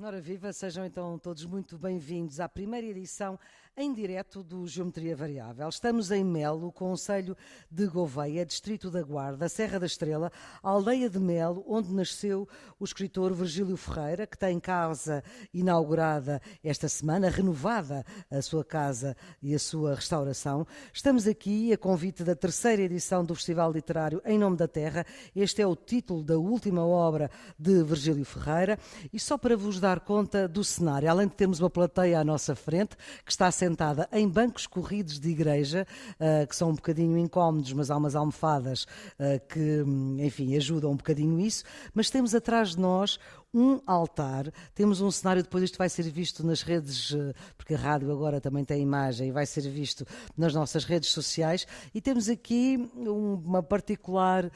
Ora viva, sejam então todos muito bem-vindos à primeira edição em direto do Geometria Variável. Estamos em Melo, Conselho de Gouveia, Distrito da Guarda, Serra da Estrela, aldeia de Melo, onde nasceu o escritor Virgílio Ferreira, que tem casa inaugurada esta semana, renovada a sua casa e a sua restauração. Estamos aqui a convite da terceira edição do Festival Literário Em Nome da Terra. Este é o título da última obra de Virgílio Ferreira. E só para vos dar conta do cenário, além de termos uma plateia à nossa frente, que está a ser sentada em bancos corridos de igreja, ah, que são um bocadinho incómodos, mas há umas almofadas ah, que, hum, enfim, ajudam um bocadinho isso. Mas temos atrás de nós um altar. Temos um cenário, depois isto vai ser visto nas redes, eh, porque a rádio agora também tem imagem e vai ser visto nas nossas redes sociais. E temos aqui uma particular uh,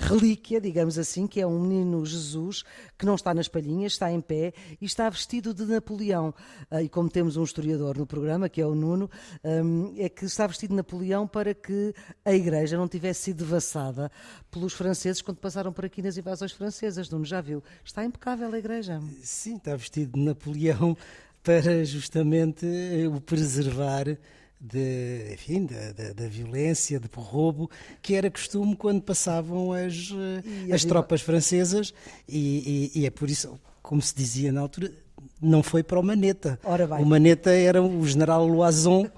relíquia, digamos assim, que é um menino Jesus que não está nas palhinhas, está em pé e está vestido de Napoleão. Uh, e como temos um historiador no programa, que é o Nuno, um, ehm, é que está vestido de Napoleão para que a igreja não tivesse sido devassada pelos franceses quando passaram por aqui nas invasões francesas. Nuno já viu. Está impecável a igreja. Sim, está vestido de Napoleão para justamente eh, o preservar de, enfim, da, da, da, violência, de roubo, que era costume quando passavam as, eh, tropas francesas, e, e, e, é por isso, como se dizia na altura, não foi para o Maneta. O Maneta era o general Loison,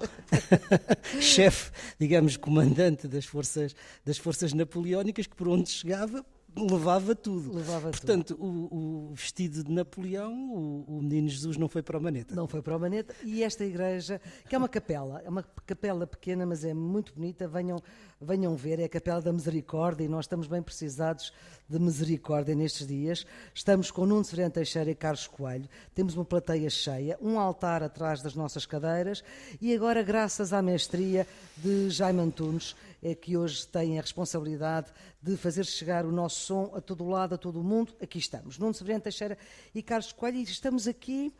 chefe, digamos, comandante das forças, das forças napoleónicas, que por onde chegava levava tudo. Levava Portanto, tudo. O, o, vestido de Napoleão, o, o, menino Jesus não foi para a maneta. Não foi para a maneta. E esta igreja, que é uma capela, é uma capela pequena, mas é muito bonita, venham, venham ver, é a Capela da Misericórdia e nós estamos bem precisados de misericórdia nestes dias. Estamos com Nuno Severino Teixeira e Carlos Coelho, temos uma plateia cheia, um altar atrás das nossas cadeiras e agora, graças à mestria de Jaime Antunes, é que hoje têm a responsabilidade de fazer chegar o nosso som a todo lado, a todo o mundo. Aqui estamos, Nuno Severino Teixeira e Carlos Coelho, e estamos aqui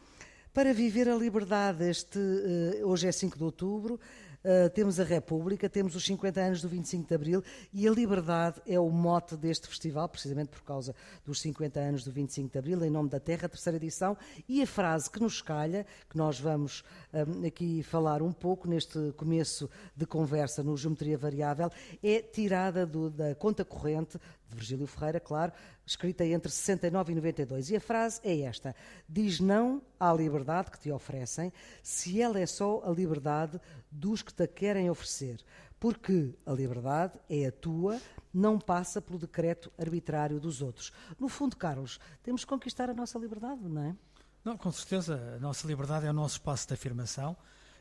para viver a liberdade. Este, eh, hoje é 5 de outubro, uh, temos a República, temos os 50 anos do 25 de Abril e a liberdade é o mote deste festival, precisamente por causa dos 50 anos do 25 de Abril, em nome da Terra, terceira edição, e a frase que nos calha, que nós vamos um, ehm, aqui falar um pouco neste começo de conversa no Geometria Variável, é tirada do, da conta corrente de Virgílio Ferreira, claro, escrita entre 69 e 92. E a frase é esta: diz não à liberdade que te oferecem, se ela é só a liberdade dos que te querem oferecer. Porque a liberdade é a tua, não passa pelo decreto arbitrário dos outros. No fundo, Carlos, temos que conquistar a nossa liberdade, não é? Não, com certeza. A nossa liberdade é o nosso espaço de afirmação,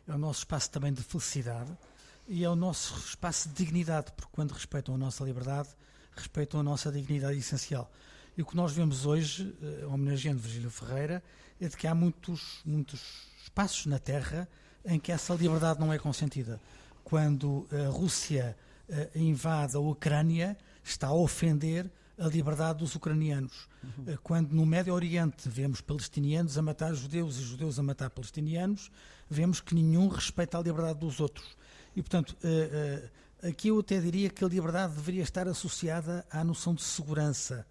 é o nosso espaço também de felicidade e é o nosso espaço de dignidade, porque quando respeitam a nossa liberdade, respeitam a nossa dignidade essencial. E o que nós vemos hoje, eh, homenageando Virgílio Ferreira, é de que há muitos, muitos espaços na Terra em que essa liberdade não é consentida. Quando a Rússia eh, invade a Ucrânia, está a ofender a liberdade dos ucranianos. Uhum. Eh, quando no Médio Oriente vemos palestinianos a matar judeus e judeus a matar palestinianos, vemos que nenhum respeita a liberdade dos outros. E, portanto, eh, aqui eu até diria que a liberdade deveria estar associada à noção de segurança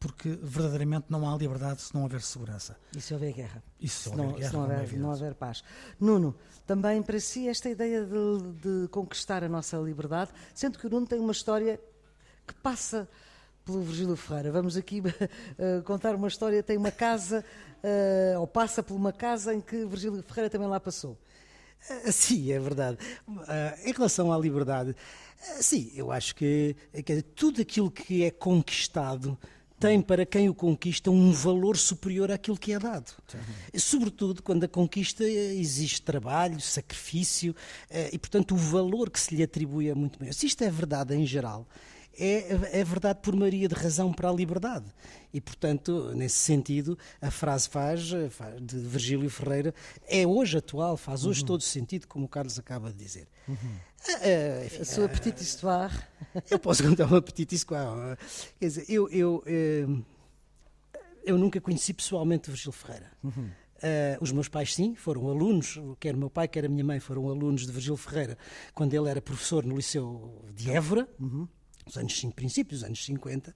porque verdadeiramente não há liberdade se não houver segurança. E se houver guerra. E se, se, não, guerra, se não, é houver, não, houver, paz. Nuno, também para si esta ideia de, de conquistar a nossa liberdade, sendo que o Nuno tem uma história que passa pelo Virgílio Ferreira. Vamos aqui uh, contar uma história. Tem uma casa, uh, ou passa por uma casa em que Virgílio Ferreira também lá passou. Eh, sim, é verdade. em relação à liberdade, sim, eu acho que tudo aquilo que é conquistado tem para quem o conquista um valor superior àquilo que é dado. Sim. Sobretudo quando a conquista exige trabalho, sacrifício eh, e, portanto, o valor que se lhe atribui é muito maior. Se isto é verdade em geral, é a é verdade por Maria de razão para a liberdade. E, portanto, nesse sentido, a frase faz, de Virgílio Ferreira, é hoje atual, faz hoje uhum. todo sentido, como o Carlos acaba de dizer. Uhum. Ah, ah enfim, a sua ah, petite histoire. Eu posso contar uma petite histoire. Quer dizer, eu, eu, eh, eu nunca conheci pessoalmente Virgílio Ferreira. Uhum. Uh, os meus pais, sim, foram alunos, quer meu pai, quer a minha mãe, foram alunos de Virgílio Ferreira, quando ele era professor no Liceu de Évora. Uhum os anos, princípios dos anos 50,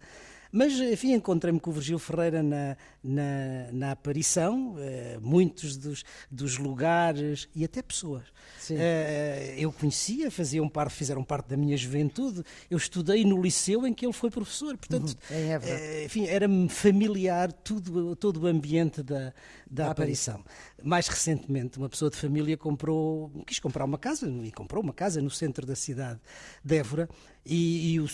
mas, enfim, encontrei-me com o Virgílio Ferreira na, na, na aparição, eh, muitos dos, dos lugares e até pessoas. Eh, eu conhecia, faziam parte, fizeram parte da minha juventude, eu estudei no liceu em que ele foi professor, portanto, uhum. É eh, enfim, era-me familiar tudo, todo o ambiente da, da aparição. aparição. Mais recentemente, uma pessoa de família comprou, quis comprar uma casa, e comprou uma casa no centro da cidade de Évora, e, e o,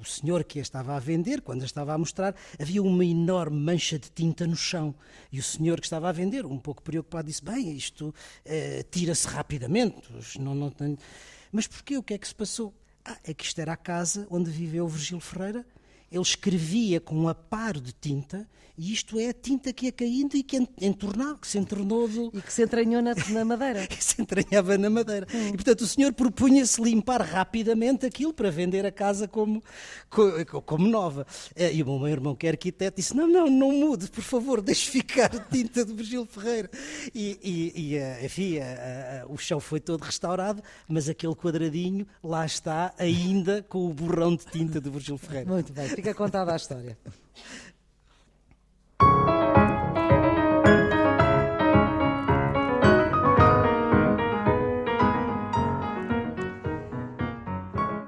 o, senhor que a estava a vender, quando a estava a mostrar, havia uma enorme mancha de tinta no chão. E o senhor que estava a vender, um pouco preocupado, disse: Bem, isto eh, tira-se rapidamente. Não, não tenho... Mas porquê? O que é que se passou? Ah, é que isto era a casa onde viveu Virgílio Ferreira ele escrevia com um aparo de tinta, e isto é a tinta que ia caindo e que entornava, que se entornou do... E que se entranhou na, na madeira. que se entranhava na madeira. Hum. E, portanto, o senhor propunha-se limpar rapidamente aquilo para vender a casa como, como nova. Eh, e o meu irmão, que é arquiteto, disse, não, não, não mude, por favor, deixe ficar a tinta do Virgílio Ferreira. E, e, e eh, enfim, a, eh, a, o chão foi todo restaurado, mas aquele quadradinho lá está ainda com o borrão de tinta do Virgílio Ferreira. Muito bem, fica contada a história.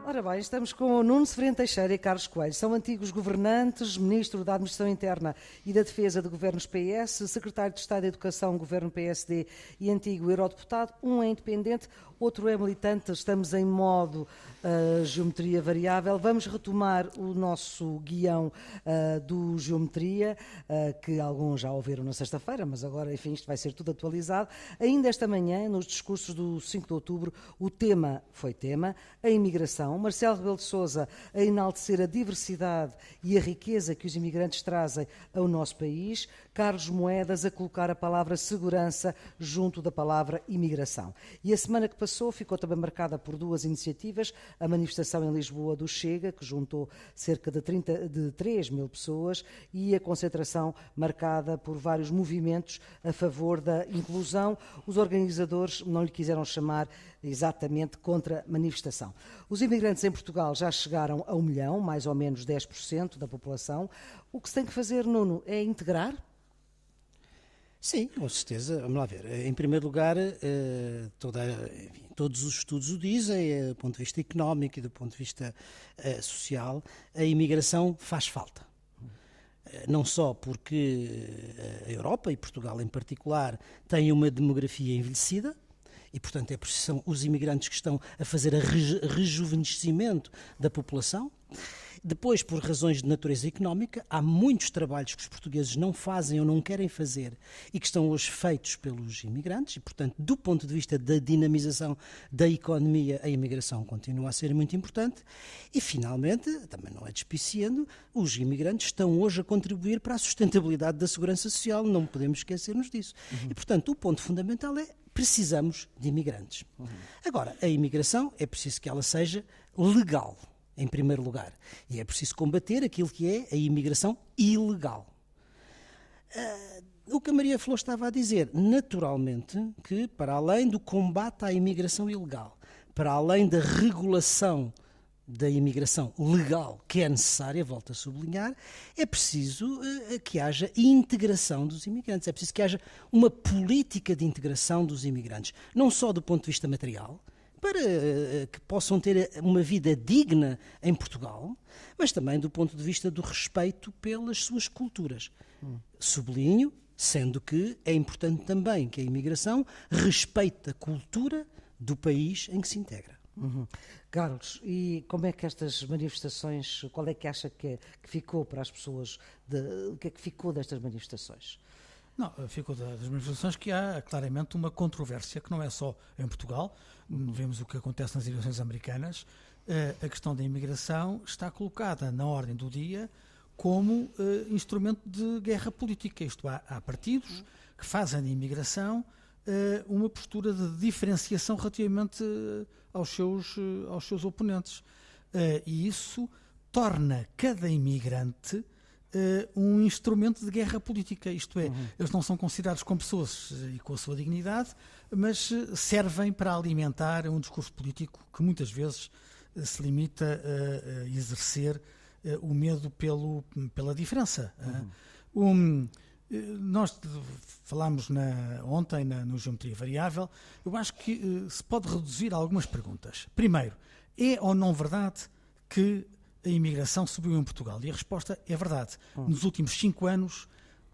Ora bem, estamos com Nuno Severino Teixeira e Carlos Coelho. São antigos governantes, ministro da Administração Interna e da Defesa de Governos PS, secretário de Estado da Educação, Governo PSD e antigo eurodeputado, um é independente, outro é militante, estamos em modo uh, geometria variável. Vamos retomar o nosso guião uh, do Geometria, uh, que alguns já ouviram na sexta-feira, mas agora, enfim, isto vai ser tudo atualizado. Ainda esta manhã, nos discursos do 5 de outubro, o tema foi tema, a imigração. Marcelo Rebelo de Souza a enaltecer a diversidade e a riqueza que os imigrantes trazem ao nosso país. Carlos Moedas a colocar a palavra segurança junto da palavra imigração. E a semana que passou ficou também marcada por duas iniciativas: a manifestação em Lisboa do Chega, que juntou cerca de, 30, de 3 mil pessoas, e a concentração marcada por vários movimentos a favor da inclusão. Os organizadores não lhe quiseram chamar exatamente contra manifestação. Os imigrantes em Portugal já chegaram a um milhão, mais ou menos 10% da população. O que se tem que fazer, Nuno, é integrar Sim, com certeza. Vamos lá ver. Em primeiro lugar, eh, toda, enfim, todos os estudos o dizem, eh, do ponto de vista económico e do ponto de vista eh, social, a imigração faz falta. Não só porque a Europa e Portugal em particular têm uma demografia envelhecida, e, portanto, é são os imigrantes que estão a fazer a rejuvenescimento da população. Depois, por razões de natureza económica, há muitos trabalhos que os portugueses não fazem ou não querem fazer e que estão hoje feitos pelos imigrantes, e, portanto, do ponto de vista da dinamização da economia, a imigração continua a ser muito importante. E, finalmente, também não é despiciando, os imigrantes estão hoje a contribuir para a sustentabilidade da segurança social, não podemos esquecermos disso. Uhum. E, portanto, o ponto fundamental é precisamos de imigrantes. Uhum. Agora, a imigração é preciso que ela seja legal em primeiro lugar. E é preciso combater aquilo que é a imigração ilegal. Uh, o que a Maria Flor estava a dizer, naturalmente, que para além do combate à imigração ilegal, para além da regulação da imigração legal que é necessária, volto a sublinhar, é preciso uh, que haja integração dos imigrantes, é preciso que haja uma política de integração dos imigrantes, não só do ponto de vista material, para eh, eh, que possam ter eh, uma vida digna em Portugal, mas também do ponto de vista do respeito pelas suas culturas. Sublinho, sendo que é importante também que a imigração respeite a cultura do país em que se integra. Uhum. Carlos, e como é que estas manifestações, qual é que acha que, é, que ficou para as pessoas, o que é que ficou destas manifestações? Não, ficou das manifestações que há claramente uma controvérsia, que não é só em Portugal, vemos o que acontece nas eleições americanas, eh, a questão da imigração está colocada na ordem do dia como eh, instrumento de guerra política. Isto há, há partidos que fazem da imigração eh, uma postura de diferenciação relativamente aos seus, aos seus oponentes. E isso torna cada imigrante um instrumento de guerra política, isto é, uhum. eles não são considerados como pessoas e com a sua dignidade, mas eh, servem para alimentar um discurso político que muitas vezes eh, se limita a exercer eh, o medo pelo, pela diferença. Uhum. Um, nós falámos na, ontem na, no Geometria Variável, eu acho que se pode reduzir a algumas perguntas. Primeiro, é ou não verdade que a imigração subiu em Portugal? E a resposta é verdade. Uhum. Nos últimos cinco anos,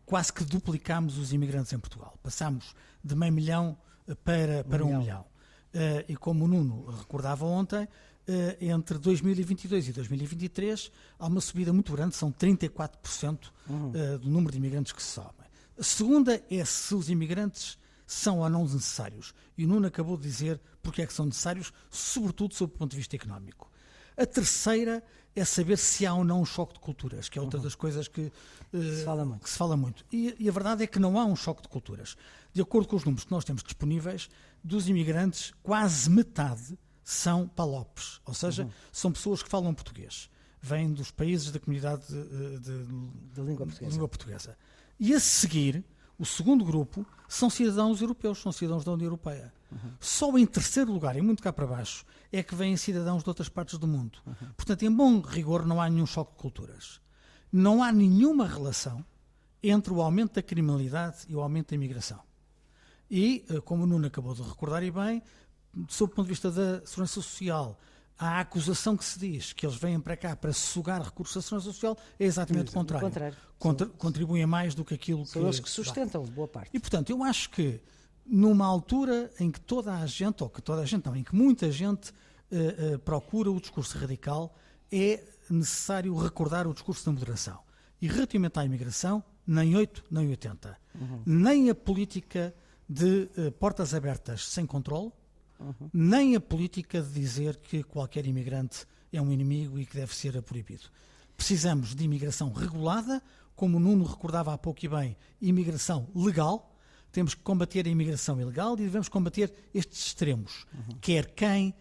quase que duplicámos os imigrantes em Portugal. Passámos de meio milhão para, para um, um milhão. milhão. Uh, e como o Nuno recordava ontem, uh, entre 2022 e 2023 há uma subida muito grande, são 34% uhum. uh, do número de imigrantes que sobem. A segunda é se os imigrantes são ou não necessários. E o Nuno acabou de dizer porque é que são necessários, sobretudo sob o ponto de vista económico. A terceira é saber se há ou não um choque de culturas, que é outra uhum. das coisas que, uh, se, fala que se, fala muito. E, e, a verdade é que não há um choque de culturas. De acordo com os números que nós temos disponíveis, dos imigrantes, quase metade são palopes, ou seja, uhum. são pessoas que falam português, vêm dos países da comunidade eh, de, de, de língua, portuguesa. língua portuguesa. E a seguir, o segundo grupo são cidadãos europeus, são cidadãos da União Europeia. Só em terceiro lugar, e muito cá para baixo, é que vêm cidadãos de outras partes do mundo. Uhum. Portanto, em bom rigor, não há nenhum choque de culturas. Não há nenhuma relação entre o aumento da criminalidade e o aumento da imigração. E, eh, como o Nuno acabou de recordar e bem, sob o ponto de vista da segurança social, a acusação que se diz que eles vêm para cá para sugar recursos da segurança social é exatamente o contrário. contrário. Contra, contribuem mais do que aquilo São que. São eles que sustentam boa parte. E, portanto, eu acho que numa altura em que toda a gente, ou que toda a gente não, em que muita gente uh, uh, procura o discurso radical, é necessário recordar o discurso da moderação. E relativamente à imigração, nem 8, nem 80. Uhum. Nem a política de uh, portas abertas sem controle, uhum. nem a política de dizer que qualquer imigrante é um inimigo e que deve ser proibido. Precisamos de imigração regulada, como o Nuno recordava há pouco e bem, imigração legal, temos que combater a imigração ilegal e devemos combater estes extremos. Uhum. Quer quem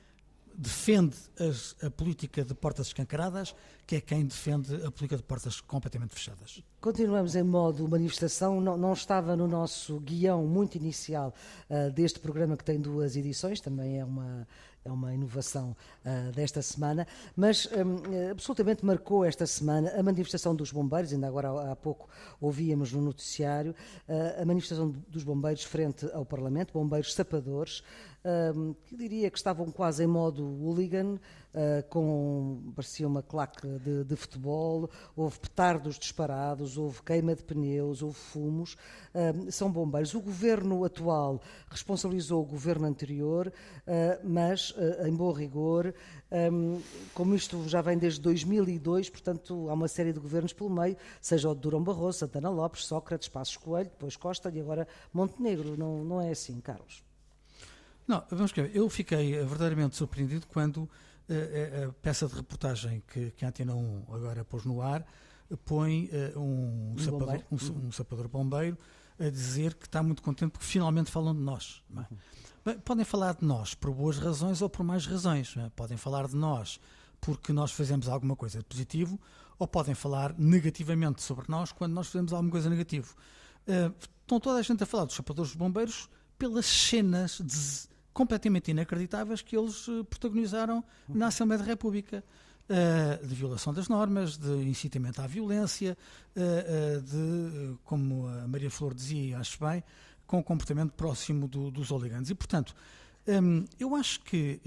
defende as, a política de portas escancaradas, quer quem defende a política de portas completamente fechadas. Continuamos em modo manifestação. Não, não estava no nosso guião muito inicial uh, deste programa, que tem duas edições, também é uma é uma inovação uh, desta semana, mas um, eh, absolutamente marcou esta semana a manifestação dos bombeiros, ainda agora há pouco ouvíamos no noticiário, uh, a manifestação dos bombeiros frente ao Parlamento, bombeiros sapadores, que diria que estavam quase em modo hooligan, ah, com, parecia uma claque de, de, futebol, houve petardos disparados, houve queima de pneus, houve fumos. são bombeiros. O governo atual responsabilizou o governo anterior, ah, mas, ah, em bom rigor, como isto já vem desde 2002, portanto, há uma série de governos pelo meio, seja o de Durão Barroso, Santana Lopes, Sócrates, Passos Coelho, depois Costa e agora Montenegro. Não, não é assim, Carlos? Não, vamos ver, eu fiquei eh, verdadeiramente surpreendido quando uh, a peça de reportagem que, que a Antena 1 agora pôs no ar põe uh, um, um, sapador, bombeiro. Um, uhum. um, a dizer que está muito contente porque finalmente falam de nós. É? Uhum. Bem, podem falar de nós por boas razões ou por mais razões. É? Podem falar de nós porque nós fazemos alguma coisa de positivo ou podem falar negativamente sobre nós quando nós fazemos alguma coisa negativa. Uh, estão toda a gente a falar dos sapadores bombeiros pelas cenas completamente inacreditáveis que eles eh, protagonizaram uhum. na Assembleia da República. Uh, de violação das normas, de incitamento à violência, uh, uh, de, como a Maria Flor dizia, acho bem, com o comportamento próximo do, dos oligantes. E, portanto, um, eu acho que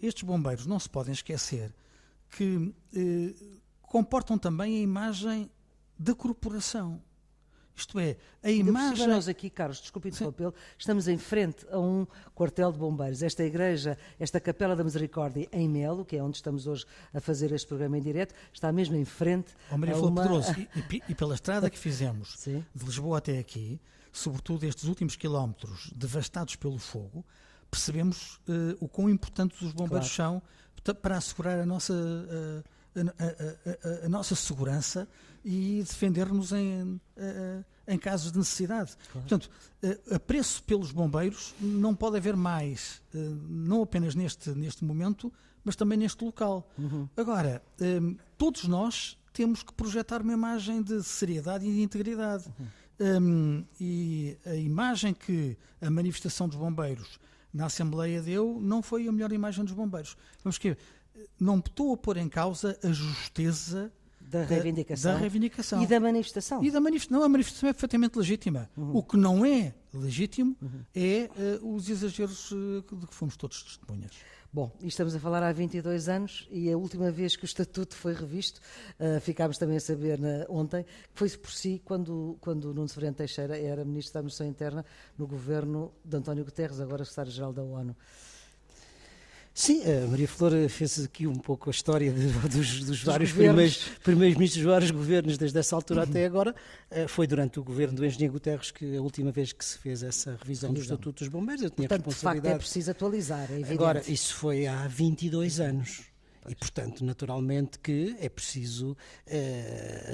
estes bombeiros não se podem esquecer que comportam também a imagem da corporação. Isto é, a imagem. Nós aqui, Carlos, desculpe interrompê estamos em frente a um quartel de bombeiros. Esta igreja, esta Capela da Misericórdia em Melo, que é onde estamos hoje a fazer este programa em direto, está mesmo em frente. O oh, Maria a uma... e, e, pela estrada que fizemos Sim. de Lisboa até aqui, sobretudo estes últimos quilómetros devastados pelo fogo, percebemos uh, o quão importantes os bombeiros claro. são para assegurar a nossa, uh, a, a, a, a, nossa segurança e defender-nos em, eh, eh, em casos de necessidade. Claro. Portanto, eh, apreço pelos bombeiros não pode haver mais, não apenas neste, neste momento, mas também neste local. Uhum. Agora, todos nós temos que projetar uma imagem de seriedade e de integridade. Uhum. Um, ehm, e a imagem que a manifestação dos bombeiros na Assembleia deu não foi a melhor imagem dos bombeiros. Vamos que não estou a pôr em causa a justeza da reivindicação, da reivindicação. e da manifestação. E da manifestação. Não, a manifestação é perfeitamente legítima. Uhum. O que não é legítimo uhum. é uh, os exageros uh, de que fomos todos testemunhas. Bom, estamos a falar há 22 anos e a última vez que o Estatuto foi revisto, uh, ficámos também a saber na, ontem, que foi por si quando, quando Nuno Severino Teixeira era Ministro da Administração Interna no governo de António Guterres, agora Secretário-Geral da ONU. Sim, a Maria Flor fez aqui um pouco a história de, dos, dos, vários primeiros, primeiros ministros, dos vários governos, desde essa altura uhum. até agora. Eh, foi durante o governo do Engenheiro Guterres que a última vez que se fez essa revisão dos Estatuto dos Bombeiros. Eu tinha Portanto, responsabilidade. de facto, é preciso atualizar, é evidente. Agora, isso foi há 22 anos. Pois. E, portanto, naturalmente que é preciso uh,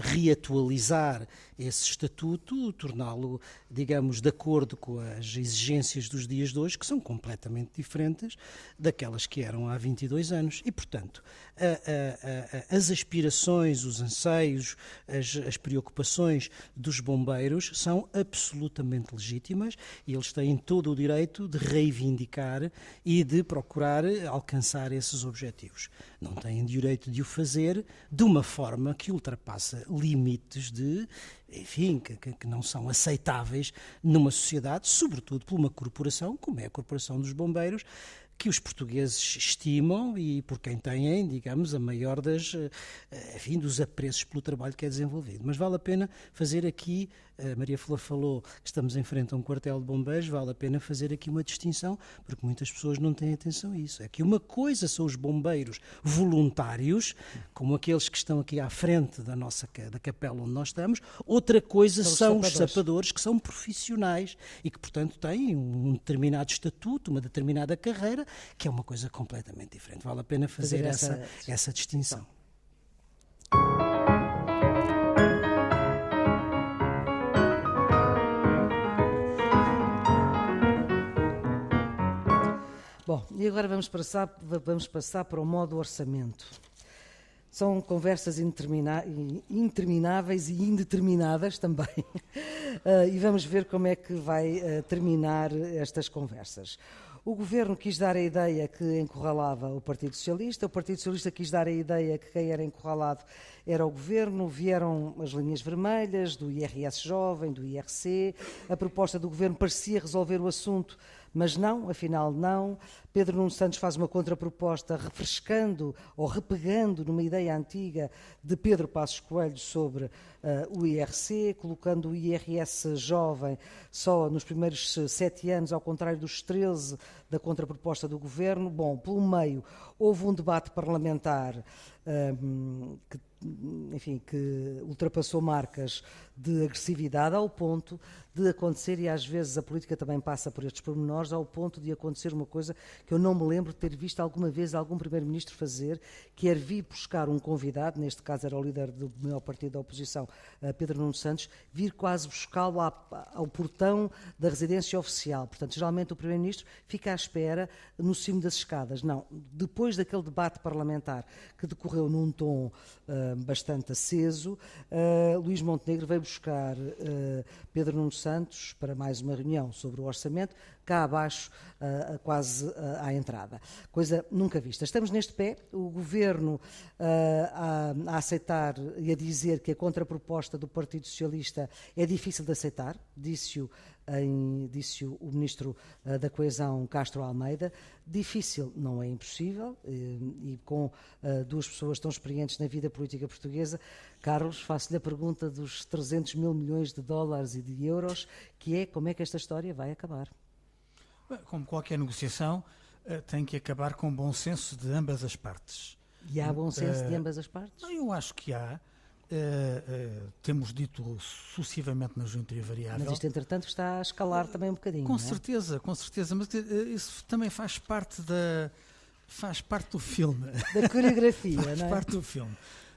reatualizar esse estatuto, torná-lo, digamos, de acordo com as exigências dos dias de hoje, que são completamente diferentes daquelas que eram há 22 anos. E, portanto, a, a, as aspirações, os anseios, as, as preocupações dos bombeiros são absolutamente legítimas e eles têm todo o direito de reivindicar e de procurar alcançar esses objetivos. Não têm direito de o fazer de uma forma que ultrapassa limites de, enfim, que, que não são aceitáveis numa sociedade, sobretudo por uma corporação como é a Corporação dos Bombeiros, que os portugueses estimam e por quem têm, digamos, a maior das, eh, enfim, dos apreços pelo trabalho que é desenvolvido. Mas vale a pena fazer aqui a Maria Flor falou que estamos em frente a um quartel de bombeiros, vale a pena fazer aqui uma distinção, porque muitas pessoas não têm atenção a isso. É que uma coisa são os bombeiros voluntários, como aqueles que estão aqui à frente da nossa da capela onde nós estamos, outra coisa são, são os sapadores. sapadores que são profissionais e que, portanto, têm um determinado estatuto, uma determinada carreira, que é uma coisa completamente diferente. Vale a pena fazer, fazer essa, essa, essa distinção. Então. Bom, e agora vamos passar, vamos passar para o modo orçamento. São conversas intermináveis e indeterminadas também. Uh, e vamos ver como é que vai uh, terminar estas conversas. O governo quis dar a ideia que encurralava o Partido Socialista, o Partido Socialista quis dar a ideia que quem era encurralado era o governo, vieram as linhas vermelhas do IRS Jovem, do IRC, a proposta do governo parecia resolver o assunto, mas não, afinal não. Pedro Nuno Santos faz uma contraproposta refrescando ou repegando numa ideia antiga de Pedro Passos Coelho sobre uh, o IRC, colocando o IRS jovem só nos primeiros eh, sete anos, ao contrário dos 13 da contraproposta do governo. Bom, pelo meio houve um debate parlamentar que enfim, que ultrapassou marcas de agressividade ao ponto de acontecer e às vezes a política também passa por estes pormenores ao ponto de acontecer uma coisa que eu não me lembro de ter visto alguma vez algum primeiro-ministro fazer, que era é vir buscar um convidado, neste caso era o líder do maior partido da oposição, eh, Pedro Nuno Santos, vir quase buscá-lo ao portão da residência oficial. Portanto, geralmente o primeiro-ministro fica à espera no cimo das escadas. Não, depois daquele debate parlamentar que decorreu num tom uh, bastante aceso, uh, Luís Montenegro veio buscar uh, Pedro Nuno Santos para mais uma reunião sobre o orçamento, cá abaixo, uh, quase uh, à entrada. Coisa nunca vista. Estamos neste pé, o Governo uh, a, a, aceitar e a dizer que a contraproposta do Partido Socialista é difícil de aceitar, disse-o em, disse o, Ministro eh, da Coesão, Castro Almeida. Difícil, não é impossível, eh, e, com eh, duas pessoas tão experientes na vida política portuguesa, Carlos, faço-lhe a pergunta dos 300 mil milhões de dólares e de euros, que é como é que esta história vai acabar? Como qualquer negociação, tem que acabar com bom senso de ambas as partes. E há bom senso de ambas as partes? Eu acho que há. Uh, temos dito sucessivamente na geometria variável. Mas isto, entretanto, está a escalar uh, também um bocadinho. Com é? certeza, com certeza, mas isso também faz parte da faz parte do filme. Da coreografia, faz não é? parte do filme.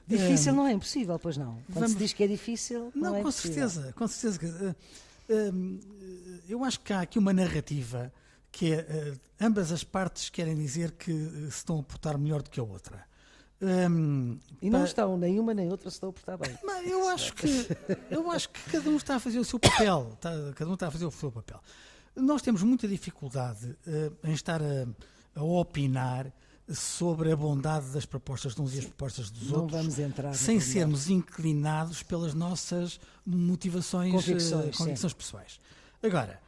Difícil um, não é impossível, pois não. Quando vamos, se diz que é difícil, não, não é com impossível. certeza, com certeza. Um, eu acho que há aqui uma narrativa que é, ambas as partes querem dizer que se estão a portar melhor do que a outra. Um, e não para... estão, nenhuma nem outra estão a portar bem. Mas eu acho é que eu acho que cada um está a fazer o seu papel, está, cada um está a fazer o seu papel. Nós temos muita dificuldade uh, em estar a, a, opinar sobre a bondade das propostas de uns e as propostas dos não outros, sem sermos inclinados pelas nossas motivações, eh, convicções, convicções pessoais. Agora,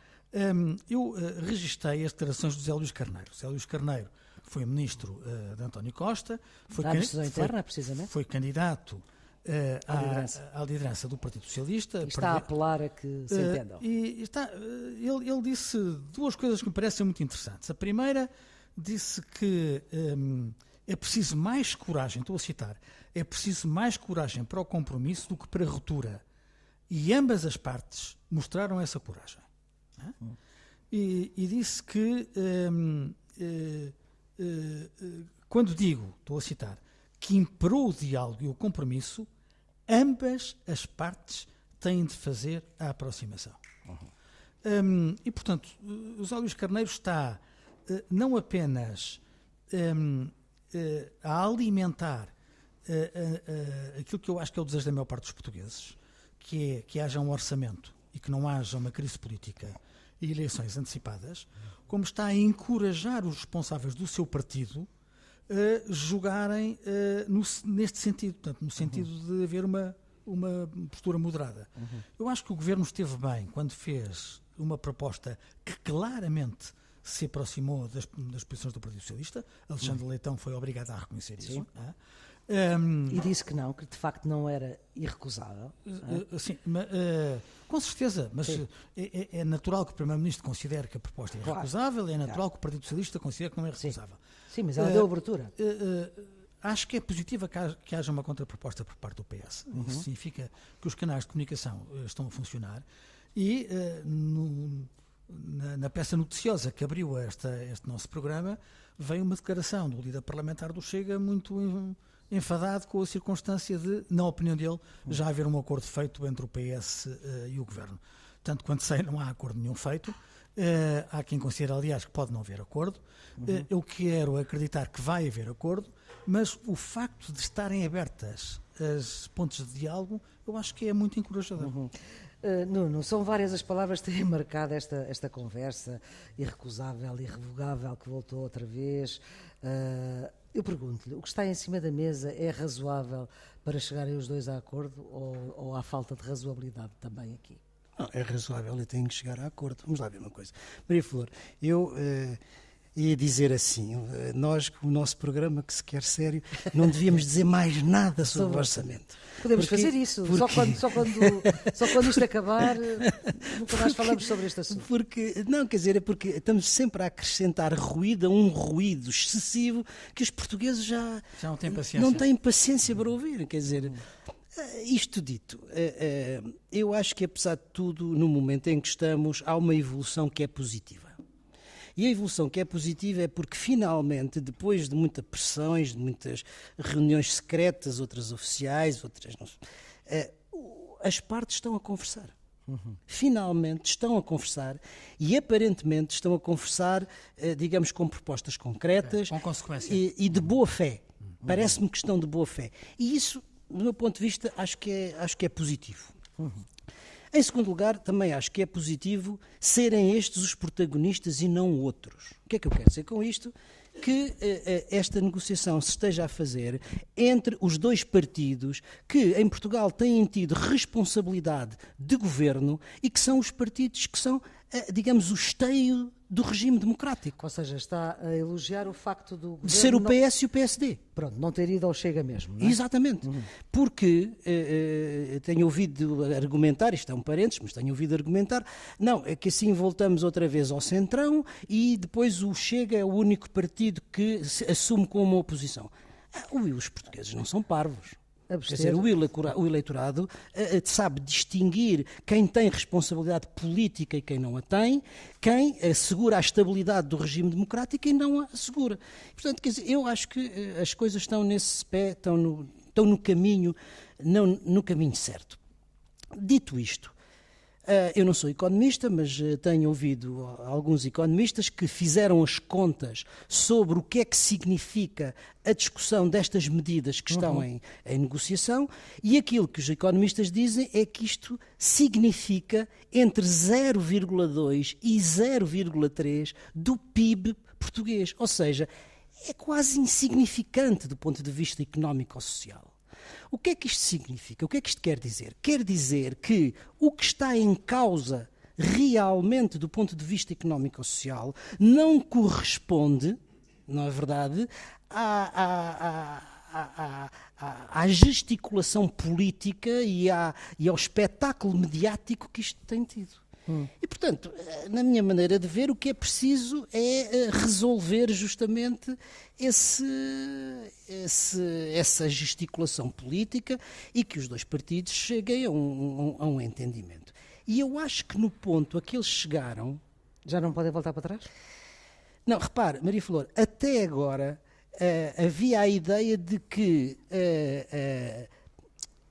um, eu uh, registrei as declarações do Zé Luís Carneiro. Zé Luís Carneiro foi ministro uh, de António Costa, foi, can interna, foi, é foi candidato uh, à, liderança. à, liderança. do Partido Socialista. E está a apelar a que se eh, entendam. e está, ele, ele, disse duas coisas que me parecem muito interessantes. A primeira disse que um, ehm, é preciso mais coragem, estou a citar, é preciso mais coragem para o compromisso do que para a ruptura. E ambas as partes mostraram essa coragem. Né? Hum. E, e, disse que um, ehm, uh, eh, eh, quando digo, estou a citar, que imperou o diálogo e o compromisso, ambas as partes têm de fazer a aproximação. Uhum. Um, e, portanto, eh, os Luís Carneiro está não apenas um, a alimentar aquilo que eu acho que é o desejo da maior parte dos portugueses, que é que haja um orçamento e que não haja uma crise política e eleições antecipadas, como está a encorajar os responsáveis do seu partido a jogarem uh, no, neste sentido, portanto, no sentido uhum. de haver uma, uma postura moderada. Uhum. Eu acho que o governo esteve bem quando fez uma proposta que claramente se aproximou das, das posições do Partido Socialista. Alexandre uhum. Leitão foi obrigado a reconhecer Sim. isso. Um, ehm, e disse que não, que de facto não era irrecusável. É? Eh, eh, sim, mas, uh, eh, com certeza, mas é, é, é, natural que o Primeiro-Ministro considere que a proposta é claro. irrecusável, é natural claro. que o Partido Socialista considere que não é irrecusável. Sim, sim mas ela uh, deu abertura. acho que é positiva que, que haja uma contraproposta por parte do PS. Uhum. Isso significa que os canais de comunicação estão a funcionar e no, na, na, peça noticiosa que abriu esta, este nosso programa, vem uma declaração do líder parlamentar do Chega muito enfadado com a circunstância de, na opinião dele, hum. já haver um acordo feito entre o PS uh, eh, e o Governo. Tanto quanto sei, não há acordo nenhum feito. Uh, há quem considere, aliás, que pode não haver acordo. Uh, eu quero acreditar que vai haver acordo, mas o facto de estarem abertas as pontes de diálogo, eu acho que é muito encorajador. Uhum. Uh, Nuno, são várias as palavras que têm marcado esta, esta conversa, irrecusável, irrevogável, que voltou outra vez, uh, eu pergunto-lhe, o que está em cima da mesa é razoável para chegarem os dois a acordo ou, ou há falta de razoabilidade também aqui? Não, é razoável e tem que chegar a acordo. Vamos lá ver uma coisa. Maria Flor, eu. Eh e dizer assim: eh, nós, com o nosso programa, que se quer sério, não devíamos dizer mais nada sobre o orçamento. Podemos porque, fazer isso, porque... só, quando, só, quando, só quando isto acabar, eh, nunca mais falamos sobre este assunto. Porque, não, quer dizer, é porque estamos sempre a acrescentar ruído a um ruído excessivo que os portugueses já, já não, têm paciência. não têm paciência para ouvir. Quer dizer. Eh, isto dito, eu acho que apesar de tudo, no momento em que estamos, há uma evolução que é positiva. E a evolução que é positiva é porque finalmente, depois de muitas pressões, de muitas reuniões secretas, outras oficiais, outras não, eh, as partes estão a conversar. Uhum. Finalmente estão a conversar e aparentemente estão a conversar, eh, digamos, com propostas concretas é, com e, e, de uhum. boa fé. Uhum. Parece-me que estão de boa fé. E isso, do meu ponto de vista, acho que é, acho que é positivo. Uhum. Em segundo lugar, também acho que é positivo serem estes os protagonistas e não outros. O que é que eu quero dizer com isto? que eh, eh esta negociação se esteja a fazer entre os dois partidos que em Portugal têm tido responsabilidade de governo e que são os partidos que são eh, digamos, o esteio do regime democrático. Ou seja, está a elogiar o facto do de ser o PS não... e o PSD. Pronto, não ter ido ao Chega mesmo. É? Exatamente. Uhum. Porque eh, eh tenho ouvido argumentar, isto é um parênteses, mas tenho ouvido argumentar, não, é que assim voltamos outra vez ao Centrão e depois o Chega é o único partido que se assume como oposição. Ah, os portugueses não são parvos. Quer dizer, o eleitorado eh, eh, sabe distinguir quem tem responsabilidade política e quem não a tem, quem assegura a estabilidade do regime democrático e não a assegura. Portanto, quer dizer, eu acho que eh, as coisas estão nesse pé, estão no, estão no caminho, não no caminho certo. Dito isto, ah, eu não sou economista, mas ah, tenho ouvido alguns economistas que fizeram as contas sobre o que é que significa a discussão destas medidas que estão uhum. em, em negociação e aquilo que os economistas dizem é que isto significa entre 0,2 e 0,3 do PIB português. Ou seja, é quase insignificante do ponto de vista económico ou social. O que é que isto significa? O que é que isto quer dizer? Quer dizer que o que está em causa realmente do ponto de vista económico-social não corresponde, não é verdade, à, à, à, à gesticulação política e, e ao espetáculo mediático que isto tem tido. Hum. E, portanto, na minha maneira de ver, o que é preciso é eh, resolver justamente esse, esse, essa gesticulação política e que os dois partidos cheguem a um, a um entendimento. E eu acho que no ponto a que eles chegaram. Já não podem voltar para trás? Não, repare, Maria Flor, até agora uh, havia a ideia de que uh, uh,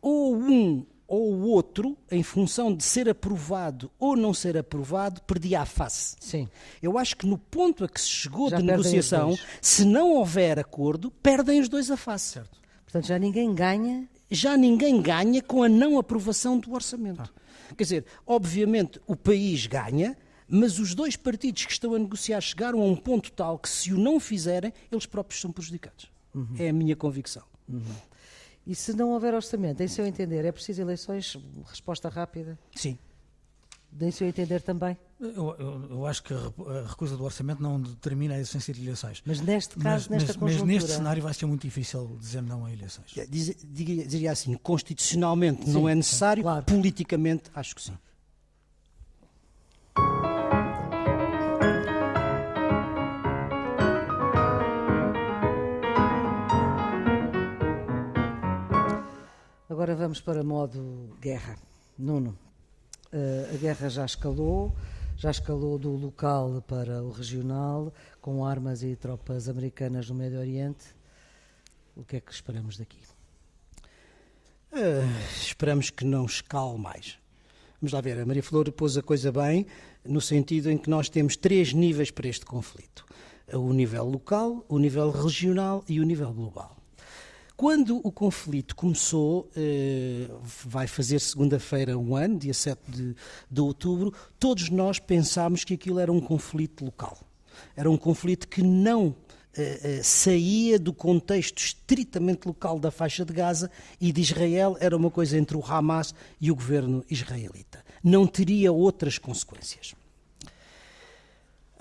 ou um ou o outro, em função de ser aprovado ou não ser aprovado, perdia a face. Sim. Eu acho que no ponto a que se chegou já de negociação, se não houver acordo, perdem os dois a face. Certo. Portanto, já ninguém ganha. Já ninguém ganha com a não aprovação do orçamento. Ah. Quer dizer, obviamente o país ganha, mas os dois partidos que estão a negociar chegaram a um ponto tal que, se o não fizerem, eles próprios são prejudicados. Uhum. É a minha convicção. Uhum. E se não houver orçamento, em seu entender, é preciso eleições? Resposta rápida? Sim. Em seu entender também? Eu, eu, eu, acho que a recusa do orçamento não determina a existência de eleições. Mas neste caso, mas, nesta mas, conjuntura... Mas neste cenário vai ser muito difícil dizer não a eleições. Diz, diria, assim, constitucionalmente sim, não é necessário, sim, claro. politicamente acho que sim. Agora vamos para modo guerra. Nuno, eh, a guerra já escalou, já escalou do local para o regional, com armas e tropas americanas no Médio Oriente. O que é que esperamos daqui? Uh, esperamos que não escale mais. Vamos lá ver, a Maria Flor pôs a coisa bem, no sentido em que nós temos três níveis para este conflito: o nível local, o nível regional e o nível global. Quando o conflito começou, eh, vai fazer segunda-feira um ano, dia 7 de, de outubro, todos nós pensámos que aquilo era um conflito local. Era um conflito que não eh, eh, saía do contexto estritamente local da faixa de Gaza e de Israel, era uma coisa entre o Hamas e o governo israelita. Não teria outras consequências.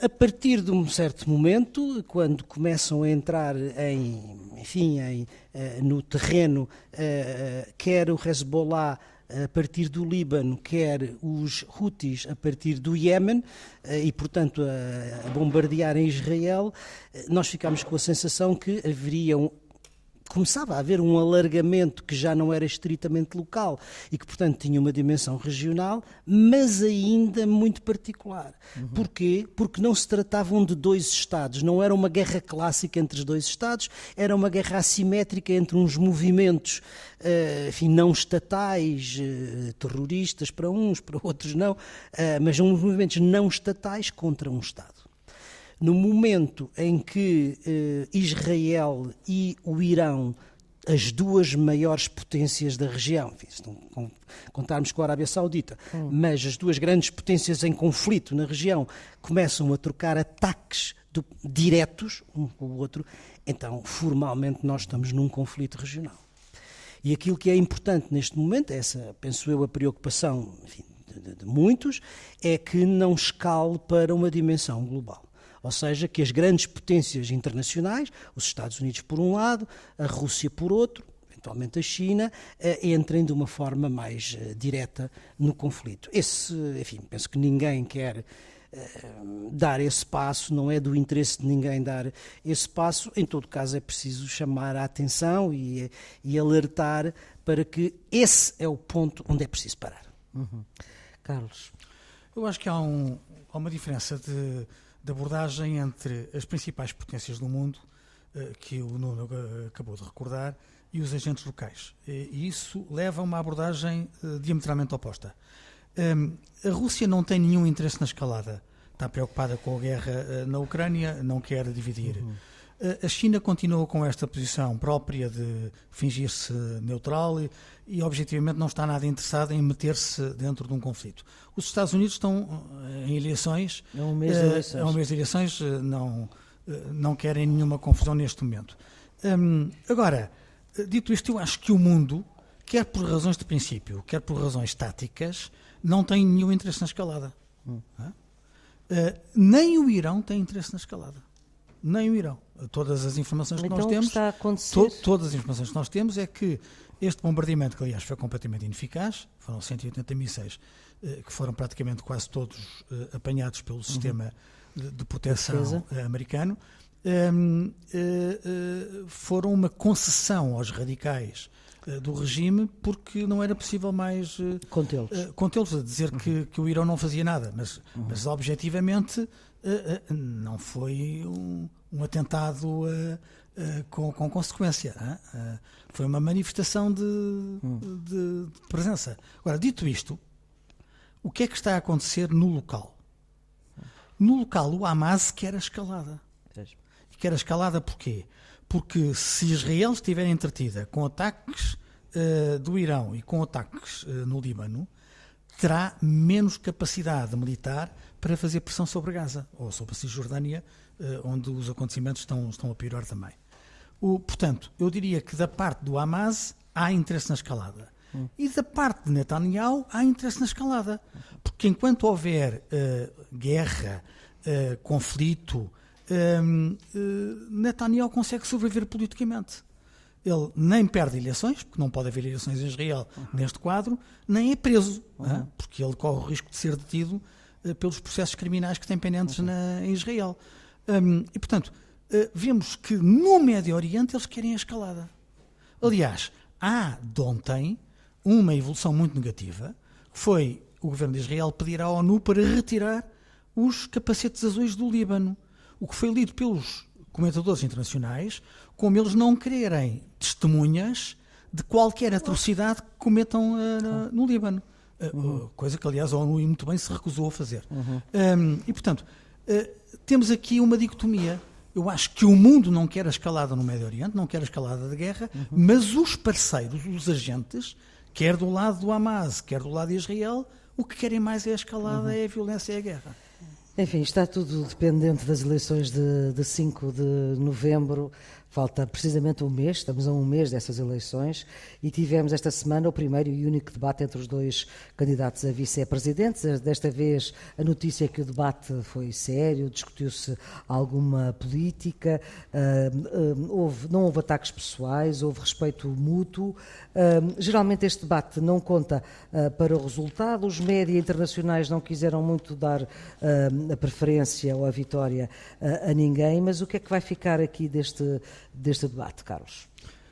A partir de um certo momento, quando começam a entrar em, enfim, em, eh, no terreno, eh, eh, quer o Hezbollah a partir do Líbano, quer os Houthis a partir do Iémen, e portanto a, bombardear em Israel, nós ficámos com a sensação que haveriam começava a haver um alargamento que já não era estritamente local e que, portanto, tinha uma dimensão regional, mas ainda muito particular. Uhum. Porquê? Porque não se tratavam de dois Estados, não era uma guerra clássica entre os dois Estados, era uma guerra assimétrica entre uns movimentos eh, enfim, não estatais, eh, terroristas para uns, para outros não, eh, mas uns movimentos não estatais contra um Estado. No momento em que eh, Israel e o Irão as duas maiores potências da região, enfim, se não contarmos com a Arábia Saudita, hum. mas as duas grandes potências em conflito na região começam a trocar ataques do, diretos um com o outro, então formalmente nós estamos num conflito regional. E aquilo que é importante neste momento, essa, penso eu, a preocupação enfim, de, de, de muitos, é que não escale para uma dimensão global. Ou seja, que as grandes potências internacionais, os Estados Unidos por um lado, a Rússia por outro, eventualmente a China, eh, entrem de uma forma mais eh, direta no conflito. Esse, enfim, penso que ninguém quer eh, dar esse passo, não é do interesse de ninguém dar esse passo. Em todo caso, é preciso chamar a atenção e, e alertar para que esse é o ponto onde é preciso parar. Uhum. Carlos. Eu acho que há, um, há uma diferença de de abordagem entre as principais potências do mundo, eh, que o Nuno eh, acabou de recordar, e os agentes locais. E isso leva a uma abordagem eh, diametralmente oposta. Ehm, a Rússia não tem nenhum interesse na escalada. Está preocupada com a guerra na Ucrânia, não quer dividir. Uhum. A China continua com esta posição própria de fingir-se neutral e, e, objetivamente, não está nada interessada em meter-se dentro de um conflito. Os Estados Unidos estão eh, em eleições. É um mês de eh, eleições. É um mês de eleições, eh, não, não querem nenhuma confusão neste momento. Hum, agora, dito isto, eu acho que o mundo, quer por razões de princípio, quer por razões táticas, não tem nenhum interesse na escalada. Hum. Uh, nem o Irão tem interesse na escalada. Nem o Irão. Todas as informações que então, nós temos. está a acontecer... To, todas as informações que nós temos é que este bombardeamento, que aliás foi completamente ineficaz, foram 180 mísseis eh, que foram praticamente quase todos eh, apanhados pelo uhum. sistema de, de, proteção eh, americano, ehm, eh, eh, foram uma concessão aos radicais eh, do regime porque não era possível mais contê-los, contê-los a dizer uhum. que, que, o Irão não fazia nada, mas, uhum. mas objetivamente não foi um um atentado uh, uh, com, com, consequência. Uh, foi uma manifestação de, hum. de, de, presença. Agora, dito isto, o que é que está a acontecer no local? No local, o Hamas quer a escalada. E quer a escalada porquê? Porque se Israel estiver entretida com ataques do Irão e com ataques no Líbano, terá menos capacidade militar para fazer pressão sobre Gaza ou sobre a Cisjordânia eh, onde os acontecimentos estão, estão a piorar também. O, portanto, eu diria que da parte do Hamas há interesse na escalada. Hum. E da parte de Netanyahu há interesse na escalada. Porque enquanto houver uh, guerra, uh, conflito, um, ehm, uh, Netanyahu consegue sobreviver politicamente. Ele nem perde eleições, porque não pode haver eleições em Israel uhum. neste quadro, nem é preso, uhum. porque ele corre o risco de ser detido pelos processos criminais que tem pendentes uhum. na, em Israel. Um, e, portanto, uh, vemos que no Médio Oriente eles querem a escalada. Aliás, há de ontem uma evolução muito negativa, que foi o governo de Israel pedir à ONU para retirar os capacetes azuis do Líbano, o que foi lido pelos comentadores internacionais como eles não quererem testemunhas de qualquer atrocidade que cometam uh, no Líbano. Uh, uhum. Coisa que, aliás, a ONU muito bem se recusou a fazer. Uhum. Um, e, portanto, uh, temos aqui uma dicotomia. Eu acho que o mundo não quer a escalada no Médio Oriente, não quer a escalada de guerra, uhum. mas os parceiros, os agentes, quer do lado do Hamas, quer do lado de Israel, o que querem mais é a escalada, uhum. é a violência, é a guerra. Enfim, está tudo dependente das eleições de, de 5 de novembro. Falta precisamente um mês, estamos a um mês dessas eleições e tivemos esta semana o primeiro e único debate entre os dois candidatos a vice-presidentes. Desta vez a notícia é que o debate foi sério, discutiu-se alguma política, ah, ah, houve, não houve ataques pessoais, houve respeito mútuo. Ah, geralmente este debate não conta para o resultado, os média internacionais não quiseram muito dar a preferência ou a vitória a, a ninguém, mas o que é que vai ficar aqui deste, deste debate, Carlos?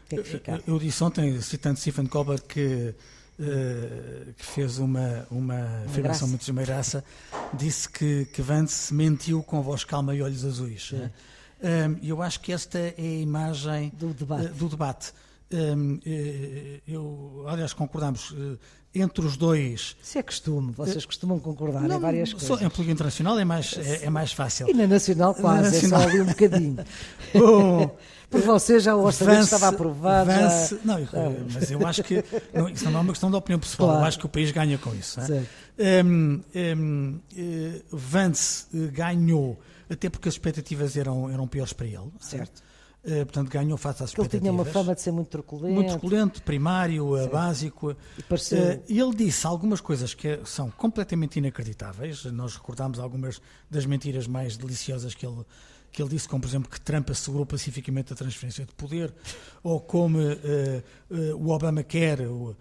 O Que é que eu, eu disse ontem, citando Stephen Colbert, que, uh, que fez uma, uma, afirmação graça. muito de graça, disse que, que Vance mentiu com voz calma e olhos azuis. Né? e eu acho que esta é a imagem do debate. Uh, do debate. Um, eh, eu, aliás, concordamos, entre os dois. Isso é costume, vocês eh, costumam concordar não, em várias coisas. Só em política internacional é mais, é, é, mais fácil. E na nacional quase, na nacional. é só ali um bocadinho. Bom, oh. Por vocês já o orçamento estava aprovado. Vance, já... não, eu, ah. mas eu acho que não, isso não é uma questão da opinião pessoal, claro. eu acho que o país ganha com isso. É? Um, um, Vance ganhou, até porque as expectativas eram, eram piores para ele. É? Certo. certo? Eh, portanto ganhou face às expectativas. Ele tinha uma fama de ser muito truculento. Muito truculento, primário, eh, Sim. básico. E pareceu... Eh, ele disse algumas coisas que são completamente inacreditáveis, nós recordámos algumas das mentiras mais deliciosas que ele que ele disse, como por exemplo que Trump assegurou pacificamente a transferência de poder, ou como uh, uh, o Obama uh,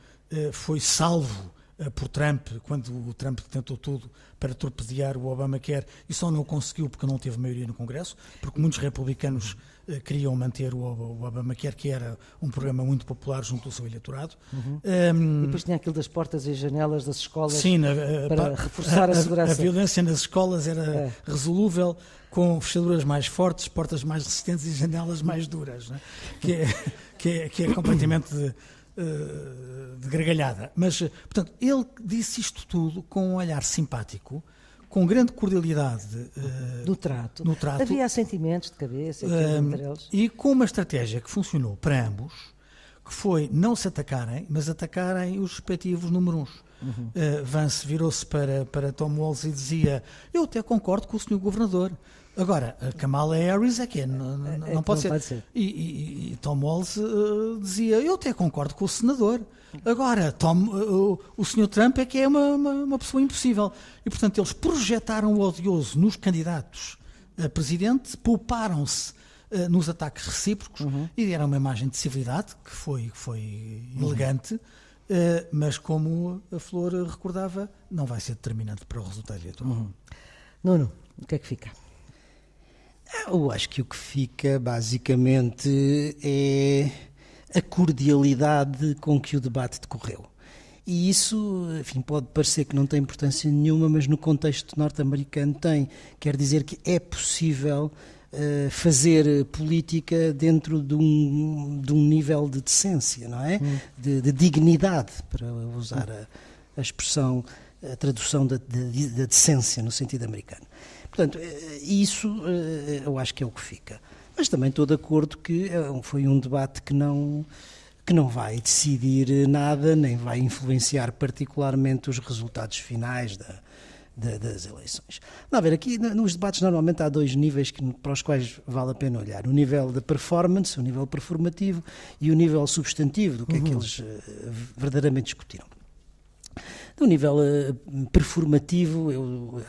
foi salvo eh, por Trump, quando o Trump tentou tudo para torpedear o Obamacare e só não conseguiu porque não teve maioria no Congresso, porque muitos republicanos eh, queriam manter o Obamacare, que era um programa muito popular junto ao seu eleitorado. Uhum. Um, ehm, e depois tinha aquilo das portas e janelas das escolas sim, na, eh, para pa, reforçar a, a, segurança. A violência nas escolas era é. resolúvel com fechaduras mais fortes, portas mais resistentes e janelas mais duras, né? que, é, que, é, que é completamente... De, eh, de gargalhada. Mas, eh, portanto, ele disse isto tudo com um olhar simpático, com grande cordialidade uh, eh, do trato. no trato. Havia sentimentos de cabeça um, entre eles. E com uma estratégia que funcionou para ambos, que foi não se atacarem, mas atacarem os respectivos números Uhum. Uh, Vance virou-se para, para Tom Walls e dizia: Eu até concordo com o senhor governador. Agora, Kamala Harris é quem é, não, não, é, é pode, ser. pode, ser. E, e, e Tom Walls uh, eh, dizia: Eu até concordo com o senador. Agora, Tom, uh, o senhor Trump é que é uma, uma, uma, pessoa impossível. E, portanto, eles projetaram o odioso nos candidatos a presidente, pouparam-se uh, nos ataques recíprocos uhum. e deram uma imagem de civilidade que foi, foi uhum. elegante. mas como a Flor recordava, não vai ser determinante para o resultado eleitoral. Uhum. Nuno, o que é que fica? Eu acho que o que fica basicamente é a cordialidade com que o debate decorreu. E isso, enfim, pode parecer que não tem importância nenhuma, mas no contexto norte-americano tem. Quer dizer que é possível uh, fazer política dentro de um, de um nível de decência, não é? Hum. De, de, dignidade, para usar a, a expressão, a tradução da, da, da decência no sentido americano. Portanto, eh, isso eh, eu acho que é o que fica. Mas também estou de acordo que eh, foi um debate que não que não vai decidir nada, nem vai influenciar particularmente os resultados finais da, da, das eleições. Não, a ver, aqui nos debates normalmente há dois níveis que, para os quais vale a pena olhar: o nível da performance, o nível performativo e o nível substantivo do que uhum. é que uhum. eles verdadeiramente discutiram no nível uh, performativo, eu uh,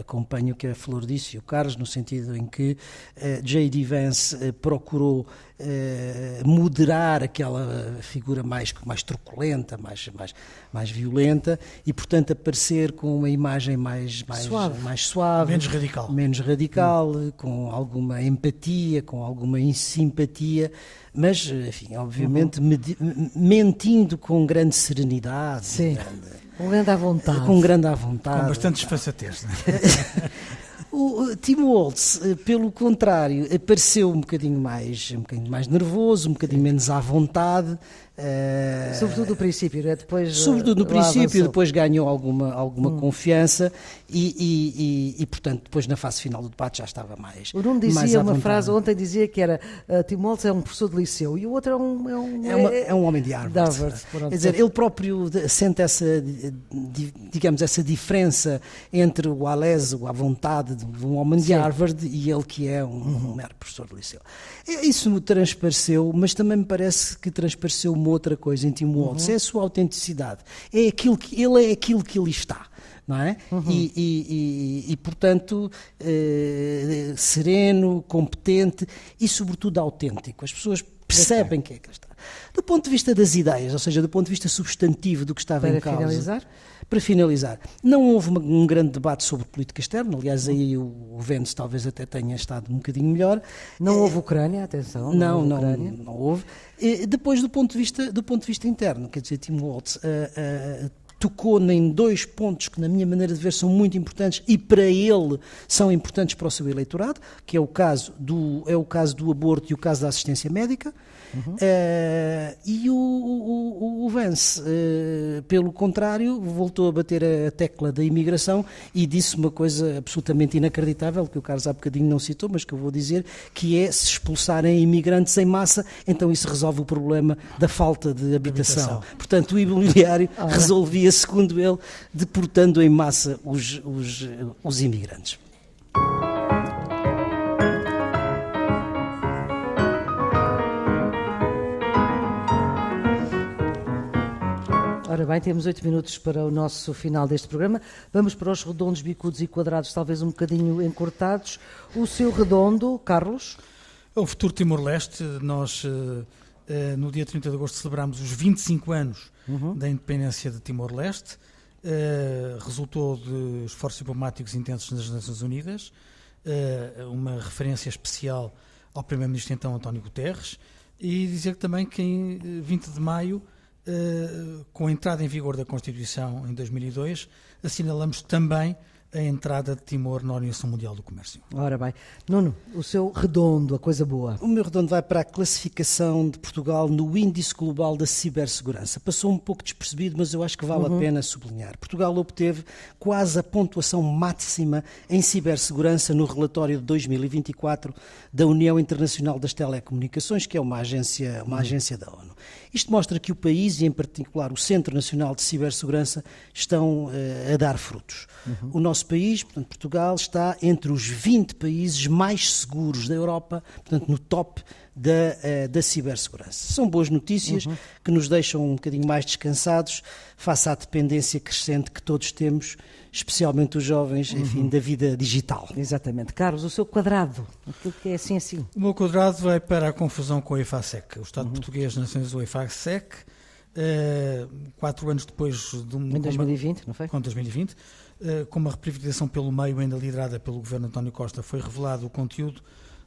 acompanho o que a Flor disse e o Carlos, no sentido em que uh, eh, J.D. Vance procurou eh, moderar aquela figura mais, mais truculenta, mais, mais, mais violenta e, portanto, aparecer com uma imagem mais, mais, suave. mais suave, menos radical, menos radical hum. com alguma empatia, com alguma simpatia, mas, enfim, obviamente, uhum. mentindo com grande serenidade. Sim. Grande, com grande à vontade. Com grande à vontade. Com bastante esfaçatez. Né? O Tim Waltz, eh, pelo contrário, apareceu um bocadinho mais, um bocadinho mais nervoso, um bocadinho menos à vontade. Eh, sobretudo no princípio, né? depois eh, Sobretudo no princípio, avançou. depois ganhou alguma, alguma hum. confiança e, e, e, e, portanto, depois na fase final do debate já estava mais. O Nuno dizia uma frase, ontem dizia que era eh, Tim Timóteo é um professor de liceu e o outro é um. É um, é, uma, é, é um homem de Harvard. Harvard Quer dizer, ele próprio sente essa, digamos, essa diferença entre o alésio, a vontade de um homem Sim. de Harvard e ele que é um, uhum. um mero professor de liceu. Isso me transpareceu, mas também me parece que transpareceu muito outra coisa em Timóteo, uhum. é a sua autenticidade. É aquilo que, ele é aquilo que ele está. Não é? Uhum. E, e, e, e, portanto, eh, sereno, competente e, sobretudo, autêntico. As pessoas percebem que é que está. Do ponto de vista das ideias, ou seja, do ponto de vista substantivo do que estava Para em causa. Finalizar? Para finalizar, não houve uma, um grande debate sobre política externa, aliás, aí o, o Vênus talvez até tenha estado um bocadinho melhor. Não eh, houve Ucrânia, atenção. Não, não, houve não, não, houve. E depois, do ponto, de vista, do ponto de vista interno, quer dizer, Tim Waltz uh, eh, uh, eh, tocou em dois pontos que, na minha maneira de ver, são muito importantes e para ele são importantes para o seu eleitorado, que é o caso do, é o caso do aborto e o caso da assistência médica. Uhum. Uh, e o, o, o Vance, uh, pelo contrário, voltou a bater a tecla da imigração e disse uma coisa absolutamente inacreditável, que o Carlos há bocadinho não citou, mas que eu vou dizer, que é se expulsarem imigrantes em massa, então isso resolve o problema da falta de habitação. habitação. Portanto, o imobiliário resolvia, segundo ele, deportando em massa os, os, os imigrantes. Ora bem, temos oito minutos para o nosso final deste programa. Vamos para os redondos, bicudos e quadrados, talvez um bocadinho encurtados. O seu redondo, Carlos? É o futuro Timor-Leste. Nós, eh, eh, no dia 30 de agosto, celebramos os 25 anos uhum. da independência de Timor-Leste. Eh, resultou de esforços diplomáticos intensos nas Nações Unidas. Uma referência especial ao Primeiro-Ministro, então, António Guterres. E dizer também que em 20 de maio eh, com a entrada em vigor da Constituição em 2002, assinalamos também a entrada de Timor na Organização Mundial do Comércio. Ora bem. Nuno, o seu redondo, a coisa boa. O meu redondo vai para a classificação de Portugal no Índice Global da Cibersegurança. Passou um pouco despercebido, mas eu acho que vale uhum. a pena sublinhar. Portugal obteve quase a pontuação máxima em cibersegurança no relatório de 2024 da União Internacional das Telecomunicações, que é uma agência, uma uhum. agência da ONU. Isto mostra que o país, e em particular o Centro Nacional de Cibersegurança, estão uh, a dar frutos. Uhum. O nosso país, portanto, Portugal, está entre os 20 países mais seguros da Europa, portanto, no top da, uh, da cibersegurança. São boas notícias uhum. que nos deixam um bocadinho mais descansados face à dependência crescente que todos temos, especialmente os jovens, uhum. enfim, da vida digital. Exatamente. Carlos, o seu quadrado, aquilo que é assim assim. O meu quadrado vai para a confusão com a EFASEC. O Estado uhum. português nacionalizou do EFASEC, uh, eh, quatro anos depois de um... Em 2020, uma, não foi? Com 2020. Uh, eh, com uma reprivatização pelo meio ainda liderada pelo governo António Costa, foi revelado o conteúdo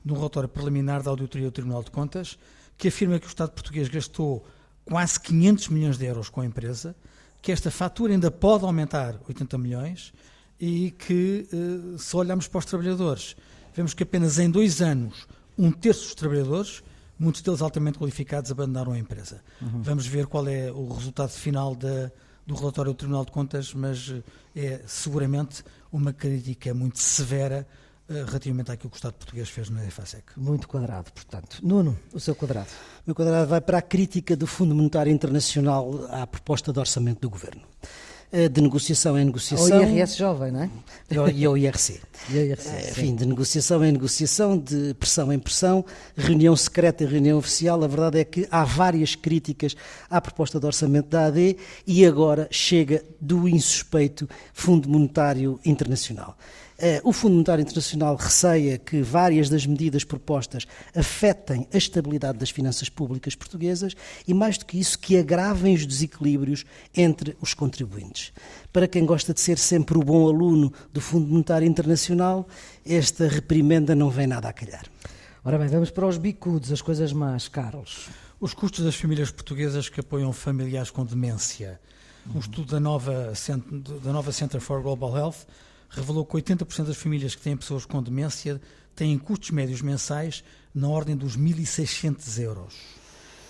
num relatório preliminar da auditoria do Tribunal de Contas, que afirma que o Estado português gastou quase 500 milhões de euros com a empresa, que esta fatura ainda pode aumentar 80 milhões e que, eh, se olharmos para os trabalhadores, vemos que apenas em dois anos um terço dos trabalhadores, muitos deles altamente qualificados, abandonaram a empresa. Uhum. Vamos ver qual é o resultado final da, do relatório do Tribunal de Contas, mas eh, é seguramente uma crítica muito severa eh, relativamente àquilo que o Estado português fez na EFASEC. Muito quadrado, portanto. Nuno, o seu quadrado. O meu quadrado vai para a crítica do Fundo Monetário Internacional à proposta de orçamento do Governo. Eh, de negociação em negociação. Ao IRS jovem, não é? E ao IRC. E ao IRC eh, Enfim, de negociação em negociação, de pressão em pressão, reunião secreta e reunião oficial. A verdade é que há várias críticas à proposta de orçamento da AD e agora chega do insuspeito Fundo Monetário Internacional eh, o Fundo Monetário Internacional receia que várias das medidas propostas afetem a estabilidade das finanças públicas portuguesas e, mais do que isso, que agravem os desequilíbrios entre os contribuintes. Para quem gosta de ser sempre o bom aluno do Fundo Monetário Internacional, esta reprimenda não vem nada a calhar. Ora bem, vamos para os bicudos, as coisas más, Carlos. Os custos das famílias portuguesas que apoiam familiares com demência. Um estudo da nova, da nova Center for Global Health revelou que 80% das famílias que têm pessoas com demência têm custos médios mensais na ordem dos 1.600 euros.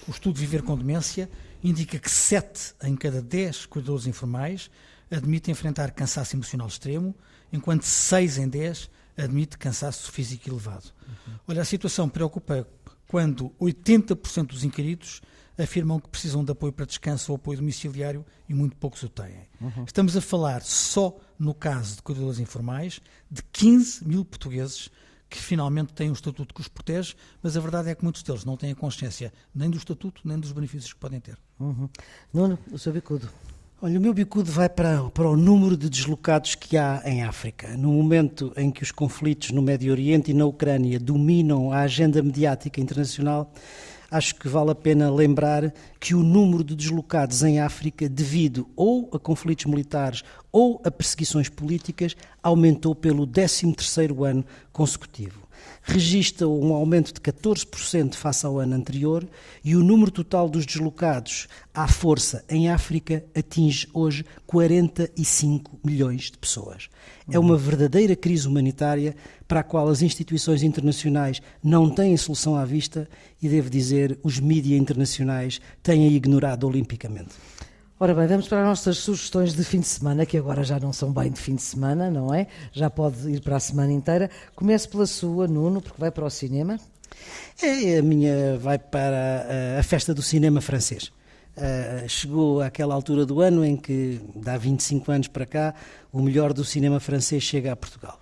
O estudo Viver com Demência indica que 7 em cada 10 cuidadores informais admitem enfrentar cansaço emocional extremo, enquanto 6 em 10 admite cansaço físico elevado. Uhum. Olha, a situação preocupa quando 80% dos inquiridos afirmam que precisam de apoio para descanso ou apoio domiciliário e muito poucos o têm. Uhum. Estamos a falar só no caso de cuidadores informais, de 15 mil portugueses que finalmente têm um estatuto que os protege, mas a verdade é que muitos deles não têm a consciência nem do estatuto, nem dos benefícios que podem ter. Uhum. Nuno, o seu bicudo. Olha, o meu bicudo vai para, para o número de deslocados que há em África. No momento em que os conflitos no Médio Oriente e na Ucrânia dominam a agenda mediática internacional, acho que vale a pena lembrar que o número de deslocados em África, devido ou a conflitos militares ou a perseguições políticas, aumentou pelo 13º ano consecutivo registra um aumento de 14% face ao ano anterior e o número total dos deslocados à força em África atinge hoje 45 milhões de pessoas. É uma verdadeira crise humanitária para a qual as instituições internacionais não têm solução à vista e, devo dizer, os mídias internacionais têm ignorado olimpicamente. Ora bem, vamos para as nossas sugestões de fim de semana, que agora já não são bem de fim de semana, não é? Já pode ir para a semana inteira. Comece pela sua, Nuno, porque vai para o cinema. É, é a minha vai para a festa do cinema francês. Uh, chegou àquela altura do ano em que, dá 25 anos para cá, o melhor do cinema francês chega a Portugal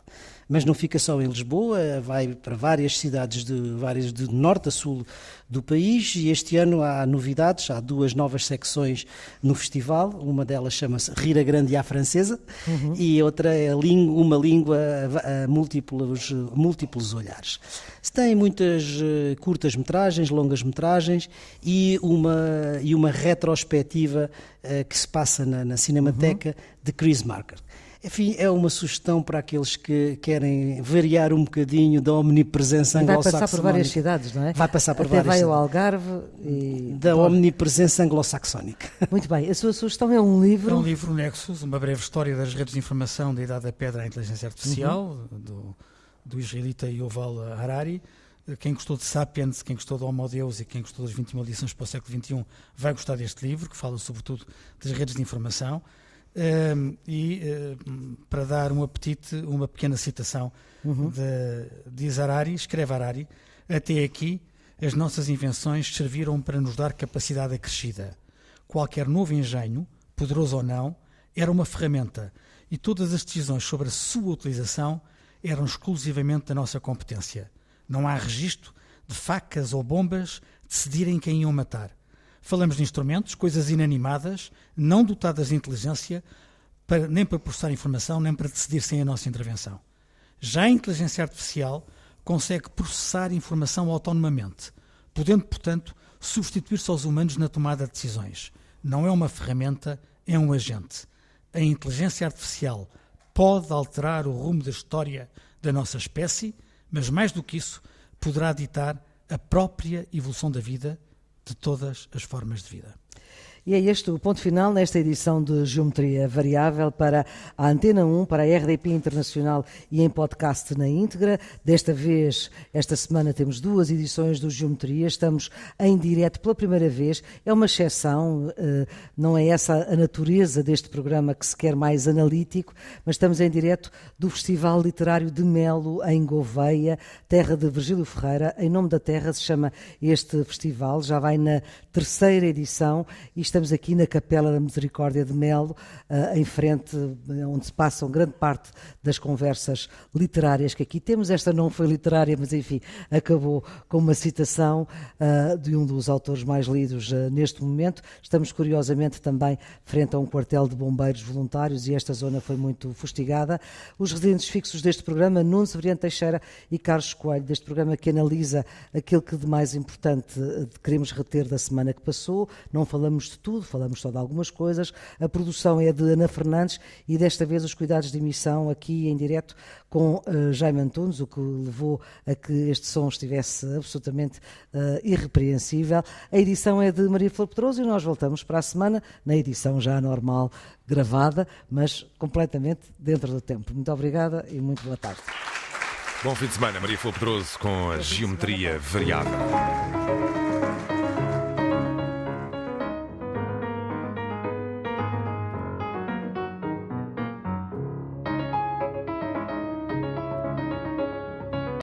mas não fica só em Lisboa, vai para várias cidades de, várias, de norte a sul do país e este ano há novidades, há duas novas secções no festival, uma delas chama-se Rira Grande à Francesa uhum. e outra é uma língua a múltiplos, múltiplos olhares. Tem muitas eh, curtas-metragens, longas-metragens e uma, e uma retrospectiva eh, que se passa na, na Cinemateca uhum. de Chris Marker. Enfim, é uma sugestão para aqueles que querem variar um bocadinho da omnipresença anglo-saxónica. Vai passar por várias cidades, não é? Vai passar por Até várias vai cidades. ao Algarve e... Da Bom. omnipresença anglo-saxónica. Muito bem. A sua sugestão é um livro... É um livro, Nexus, uma breve história das redes de informação da Idade da Pedra à Inteligência Artificial, uhum. do, do israelita Yuval Harari. Quem gostou de Sapiens, quem gostou do Homo Deus e quem gostou das 21 lições para o século XXI vai gostar deste livro, que fala sobretudo das redes de informação. Um, e para dar um apetite, uma pequena citação uhum. de, diz Arari, escreve Arari, até aqui as nossas invenções serviram para nos dar capacidade acrescida. Qualquer novo engenho, poderoso ou não, era uma ferramenta e todas as decisões sobre a sua utilização eram exclusivamente da nossa competência. Não há registro de facas ou bombas decidirem quem iam matar. Falamos de instrumentos, coisas inanimadas, não dotadas de inteligência, para, nem para processar informação, nem para decidir sem a nossa intervenção. Já a inteligência artificial consegue processar informação autonomamente, podendo, portanto, substituir-se aos humanos na tomada de decisões. Não é uma ferramenta, é um agente. A inteligência artificial pode alterar o rumo da história da nossa espécie, mas mais do que isso, poderá ditar a própria evolução da vida de todas as formas de vida. E é este o ponto final nesta edição de Geometria Variável para a Antena 1, para a RDP Internacional e em podcast na íntegra. Desta vez, esta semana, temos duas edições do Geometria. Estamos em direto pela primeira vez. É uma exceção, eh, não é essa a natureza deste programa que se quer mais analítico, mas estamos em direto do Festival Literário de Melo, em Gouveia, terra de Virgílio Ferreira. Em nome da terra se chama este festival, já vai na terceira edição. E Estamos aqui na Capela da Misericórdia de Melo, eh, em frente, eh, onde se passam grande parte das conversas literárias que aqui temos. Esta não foi literária, mas enfim, acabou com uma citação eh, de um dos autores mais lidos neste momento. Estamos, curiosamente, também frente a um quartel de bombeiros voluntários e esta zona foi muito fustigada. Os residentes fixos deste programa, Nuno Severiano Teixeira e Carlos Coelho, deste programa que analisa aquilo que de mais importante queremos reter da semana que passou. Não falamos de tudo, falamos só de algumas coisas. A produção é de Ana Fernandes e desta vez os cuidados de emissão aqui em direto com uh, Jaime Antunes, o que levou a que este som estivesse absolutamente uh, irrepreensível. A edição é de Maria Flor Pedroso e nós voltamos para a semana na edição já normal, gravada, mas completamente dentro do tempo. Muito obrigada e muito boa tarde. Bom fim de semana, Maria Flor Pedroso com a geometria variável.